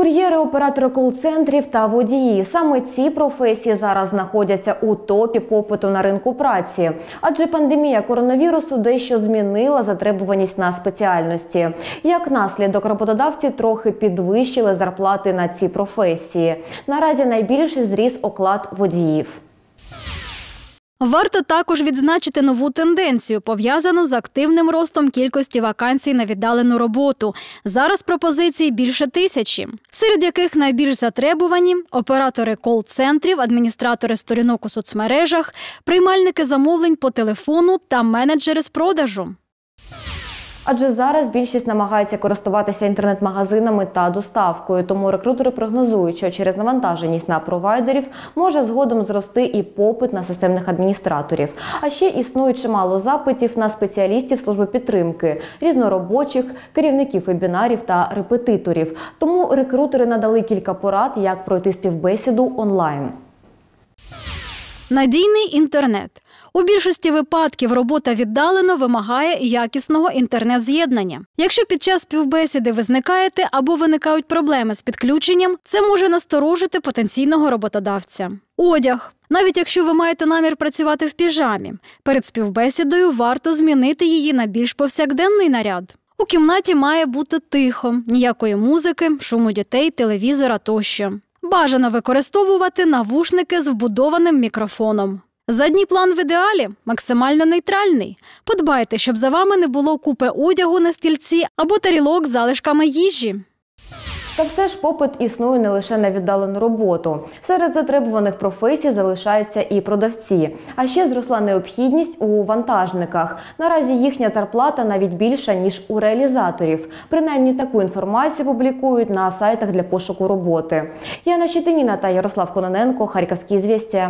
Кур'єри, оператори кол-центрів та водії саме ці професії зараз знаходяться у топі попиту на ринку праці, адже пандемія коронавірусу дещо змінила затребуваність на спеціальності. Як наслідок, роботодавці трохи підвищили зарплати на ці професії. Наразі найбільший зріс оклад водіїв. Варто також відзначити нову тенденцію, пов'язану з активним ростом кількості вакансій на віддалену роботу. Зараз пропозиції більше тисячі, серед яких найбільш затребувані оператори кол-центрів, адміністратори сторінок у соцмережах, приймальники замовлень по телефону та менеджери з продажу. Адже зараз більшість намагається користуватися інтернет-магазинами та доставкою, тому рекрутери прогнозують, що через навантаженість на провайдерів може згодом зрости і попит на системних адміністраторів. А ще існує чимало запитів на спеціалістів служби підтримки, різноробочих, керівників вебінарів та репетиторів. Тому рекрутери надали кілька порад, як пройти співбесіду онлайн. Надійний інтернет. У більшості випадків робота віддалено вимагає якісного інтернет-з'єднання. Якщо під час співбесіди ви зникаєте або виникають проблеми з підключенням, це може насторожити потенційного роботодавця. Одяг. Навіть якщо ви маєте намір працювати в піжамі, перед співбесідою варто змінити її на більш повсякденний наряд. У кімнаті має бути тихо, ніякої музики, шуму дітей, телевізора тощо. Бажано використовувати навушники з вбудованим мікрофоном. Задній план в ідеалі максимально нейтральний. Подбайте, щоб за вами не було купи одягу на стільці або тарілок з залишками їжі. Та все ж попит існує не лише на віддалену роботу. Серед затребуваних професій залишаються і продавці. А ще зросла необхідність у вантажниках. Наразі їхня зарплата навіть більша ніж у реалізаторів. Принаймні таку інформацію публікують на сайтах для пошуку роботи. Яна Щетиніна та Ярослав Кононенко Харківські звісті.